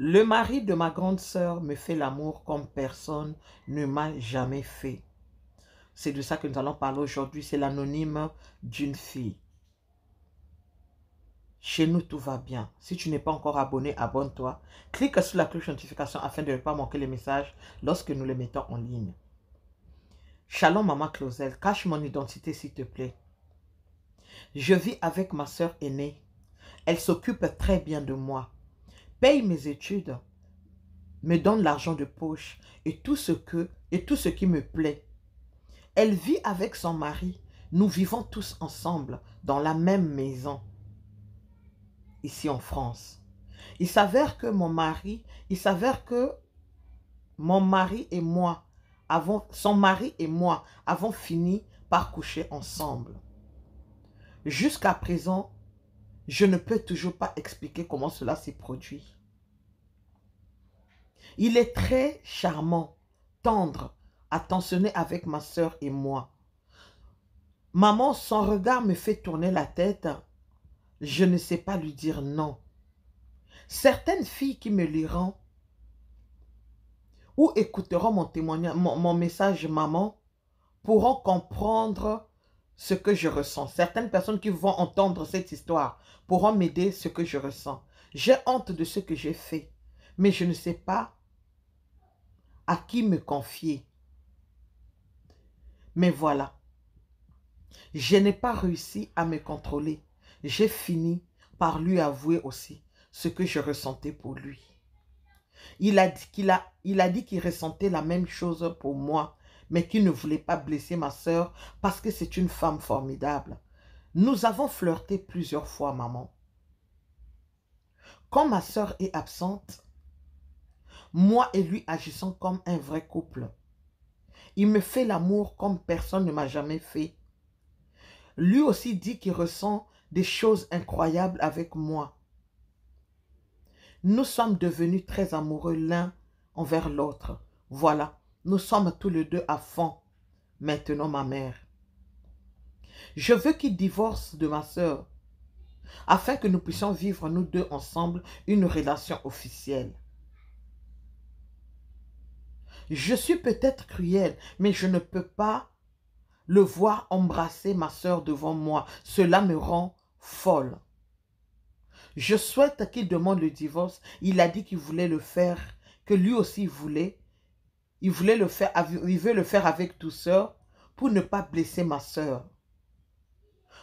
Le mari de ma grande sœur me fait l'amour comme personne ne m'a jamais fait. C'est de ça que nous allons parler aujourd'hui. C'est l'anonyme d'une fille. Chez nous, tout va bien. Si tu n'es pas encore abonné, abonne-toi. Clique sur la cloche de notification afin de ne pas manquer les messages lorsque nous les mettons en ligne. Shalom, maman Clausel, cache mon identité s'il te plaît. Je vis avec ma sœur aînée. Elle s'occupe très bien de moi paye mes études, me donne l'argent de poche et tout ce que et tout ce qui me plaît. Elle vit avec son mari. Nous vivons tous ensemble dans la même maison ici en France. Il s'avère que mon mari, il s'avère que mon mari et moi avons, son mari et moi avons fini par coucher ensemble. Jusqu'à présent, je ne peux toujours pas expliquer comment cela s'est produit. Il est très charmant, tendre, attentionné avec ma soeur et moi. Maman, son regard me fait tourner la tête. Je ne sais pas lui dire non. Certaines filles qui me liront ou écouteront mon témoignage, mon message maman, pourront comprendre ce que je ressens. Certaines personnes qui vont entendre cette histoire pourront m'aider ce que je ressens. J'ai honte de ce que j'ai fait, mais je ne sais pas à qui me confier. Mais voilà, je n'ai pas réussi à me contrôler. J'ai fini par lui avouer aussi ce que je ressentais pour lui. Il a dit qu'il a, il a dit qu'il ressentait la même chose pour moi mais qui ne voulait pas blesser ma soeur parce que c'est une femme formidable. Nous avons flirté plusieurs fois, maman. Quand ma soeur est absente, moi et lui agissons comme un vrai couple. Il me fait l'amour comme personne ne m'a jamais fait. Lui aussi dit qu'il ressent des choses incroyables avec moi. Nous sommes devenus très amoureux l'un envers l'autre. Voilà, nous sommes tous les deux à fond. Maintenant, ma mère. Je veux qu'il divorce de ma soeur, afin que nous puissions vivre, nous deux ensemble, une relation officielle. Je suis peut-être cruelle, mais je ne peux pas le voir embrasser ma soeur devant moi. Cela me rend folle. Je souhaite qu'il demande le divorce. Il a dit qu'il voulait le faire, que lui aussi voulait, il voulait le faire, veut le faire avec douceur pour ne pas blesser ma soeur.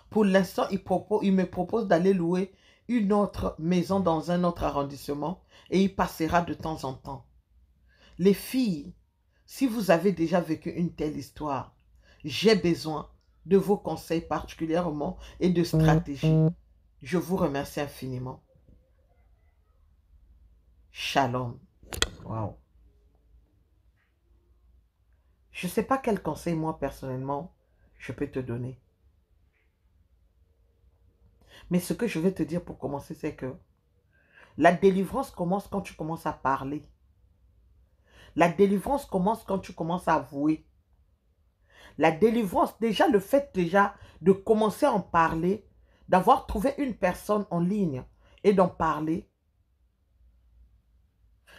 Pour l'instant, il, il me propose d'aller louer une autre maison dans un autre arrondissement et il passera de temps en temps. Les filles, si vous avez déjà vécu une telle histoire, j'ai besoin de vos conseils particulièrement et de stratégies. Je vous remercie infiniment. Shalom. Wow. Je ne sais pas quel conseil moi personnellement je peux te donner. Mais ce que je vais te dire pour commencer, c'est que la délivrance commence quand tu commences à parler. La délivrance commence quand tu commences à avouer. La délivrance, déjà le fait déjà de commencer à en parler, d'avoir trouvé une personne en ligne et d'en parler,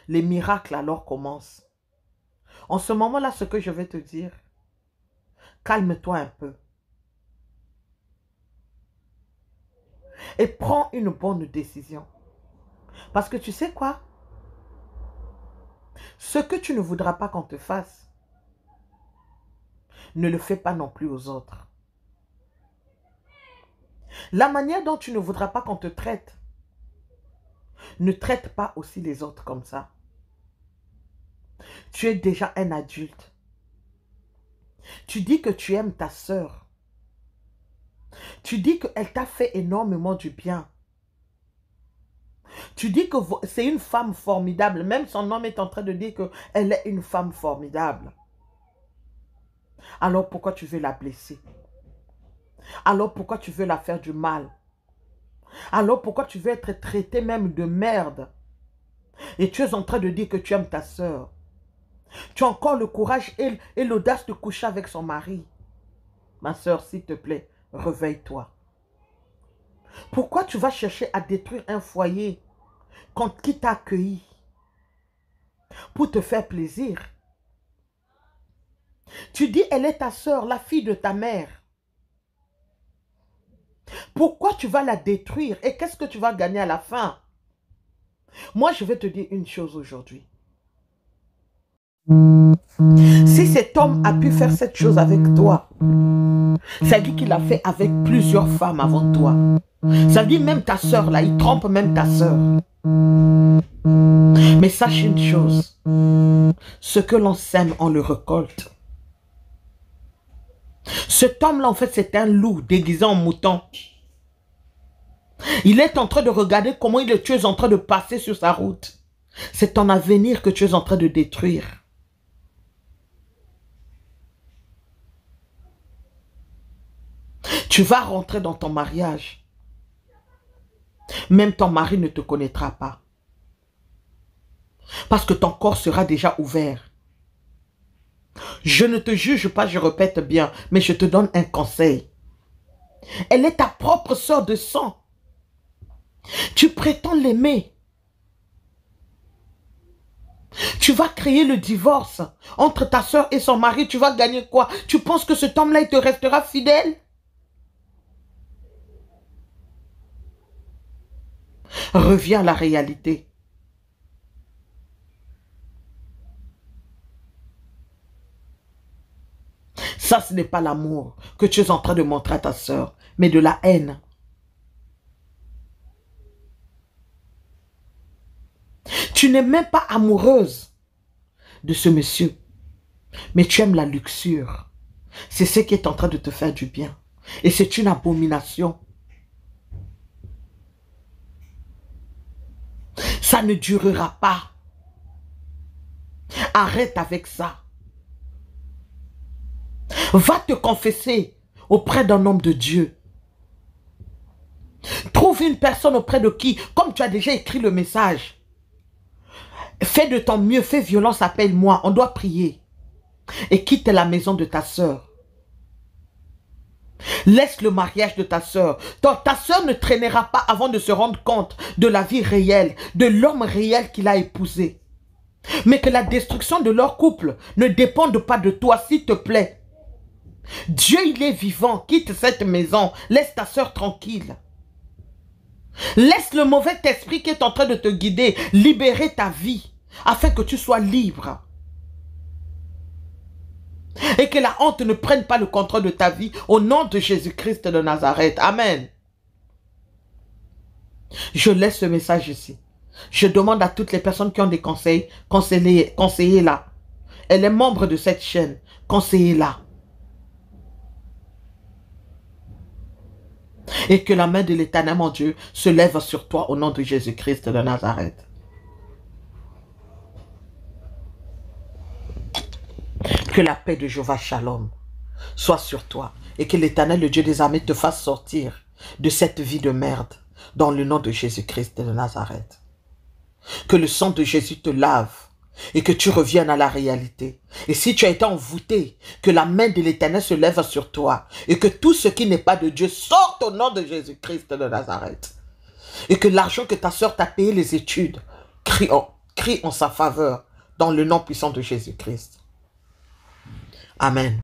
les miracles alors commencent. En ce moment-là, ce que je vais te dire, calme-toi un peu. Et prends une bonne décision. Parce que tu sais quoi? Ce que tu ne voudras pas qu'on te fasse, ne le fais pas non plus aux autres. La manière dont tu ne voudras pas qu'on te traite, ne traite pas aussi les autres comme ça. Tu es déjà un adulte. Tu dis que tu aimes ta sœur. Tu dis qu'elle t'a fait énormément du bien. Tu dis que c'est une femme formidable. Même son homme est en train de dire qu'elle est une femme formidable. Alors pourquoi tu veux la blesser Alors pourquoi tu veux la faire du mal Alors pourquoi tu veux être traité même de merde Et tu es en train de dire que tu aimes ta sœur tu as encore le courage et, l'audace de coucher avec son mari. Ma soeur, s'il te plaît, réveille-toi. Pourquoi tu vas chercher à détruire un foyer quand qui t'a accueilli pour te faire plaisir Tu dis, elle est ta soeur, la fille de ta mère. Pourquoi tu vas la détruire et qu'est-ce que tu vas gagner à la fin Moi, je vais te dire une chose aujourd'hui. Si cet homme a pu faire cette chose avec toi, ça dit qu'il l'a fait avec plusieurs femmes avant toi. Ça dit même ta soeur, là, il trompe même ta soeur. Mais sache une chose, ce que l'on sème, on le récolte. Cet homme-là, en fait, c'est un loup déguisé en mouton. Il est en train de regarder comment il est, tu es en train de passer sur sa route. C'est ton avenir que tu es en train de détruire. Tu vas rentrer dans ton mariage. Même ton mari ne te connaîtra pas. Parce que ton corps sera déjà ouvert. Je ne te juge pas, je répète bien, mais je te donne un conseil. Elle est ta propre sœur de sang. Tu prétends l'aimer. Tu vas créer le divorce entre ta soeur et son mari. Tu vas gagner quoi Tu penses que cet homme-là, il te restera fidèle revient à la réalité. Ça, ce n'est pas l'amour que tu es en train de montrer à ta soeur, mais de la haine. Tu n'es même pas amoureuse de ce monsieur, mais tu aimes la luxure. C'est ce qui est en train de te faire du bien. Et c'est une abomination. Ça ne durera pas. Arrête avec ça. Va te confesser auprès d'un homme de Dieu. Trouve une personne auprès de qui, comme tu as déjà écrit le message, fais de ton mieux, fais violence, appelle-moi, on doit prier. Et quitte la maison de ta sœur. Laisse le mariage de ta sœur. Ta, ta sœur ne traînera pas avant de se rendre compte de la vie réelle, de l'homme réel qu'il a épousé. Mais que la destruction de leur couple ne dépende pas de toi, s'il te plaît. Dieu, il est vivant. Quitte cette maison. Laisse ta sœur tranquille. Laisse le mauvais esprit qui est en train de te guider libérer ta vie afin que tu sois libre. Et que la honte ne prenne pas le contrôle de ta vie au nom de Jésus-Christ de Nazareth. Amen. Je laisse ce message ici. Je demande à toutes les personnes qui ont des conseils, conseillez-la. Elle est membre de cette chaîne, conseillez-la. Et que la main de l'éternel, mon Dieu, se lève sur toi au nom de Jésus-Christ de Nazareth. Que la paix de Jéhovah Shalom soit sur toi et que l'Éternel, le Dieu des armées, te fasse sortir de cette vie de merde dans le nom de Jésus-Christ de Nazareth. Que le sang de Jésus te lave et que tu reviennes à la réalité. Et si tu as été envoûté, que la main de l'Éternel se lève sur toi et que tout ce qui n'est pas de Dieu sorte au nom de Jésus-Christ de Nazareth. Et que l'argent que ta soeur t'a payé les études en, crie en sa faveur dans le nom puissant de Jésus-Christ. Amen.